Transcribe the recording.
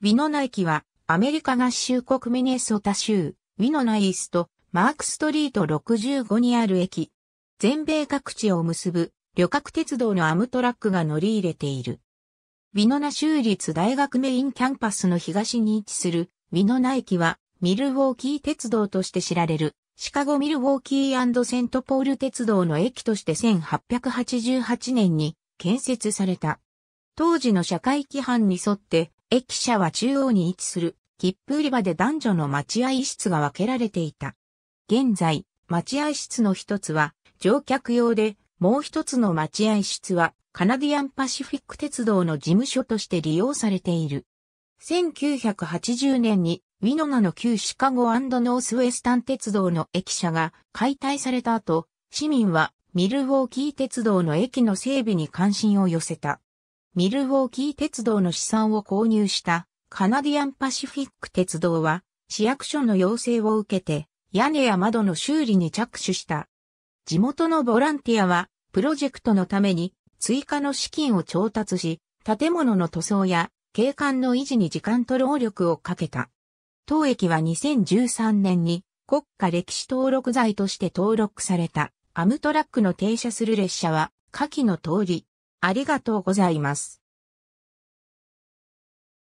ウィノナ駅は、アメリカ合衆国ミネソタ州、ウィノナイースト、マークストリート65にある駅。全米各地を結ぶ、旅客鉄道のアムトラックが乗り入れている。ウィノナ州立大学メインキャンパスの東に位置する、ウィノナ駅は、ミルウォーキー鉄道として知られる、シカゴミルウォーキーセントポール鉄道の駅として1888年に建設された。当時の社会規範に沿って駅舎は中央に位置する、切符売り場で男女の待合室が分けられていた。現在、待合室の一つは乗客用で、もう一つの待合室はカナディアンパシフィック鉄道の事務所として利用されている。1980年にウィノナの旧シカゴノースウェスタン鉄道の駅舎が解体された後、市民はミルウォーキー鉄道の駅の整備に関心を寄せた。ミルウォーキー鉄道の資産を購入したカナディアンパシフィック鉄道は市役所の要請を受けて屋根や窓の修理に着手した。地元のボランティアはプロジェクトのために追加の資金を調達し、建物の塗装や景観の維持に時間と労力をかけた。当駅は2013年に国家歴史登録財として登録されたアムトラックの停車する列車は下記の通りありがとうございます。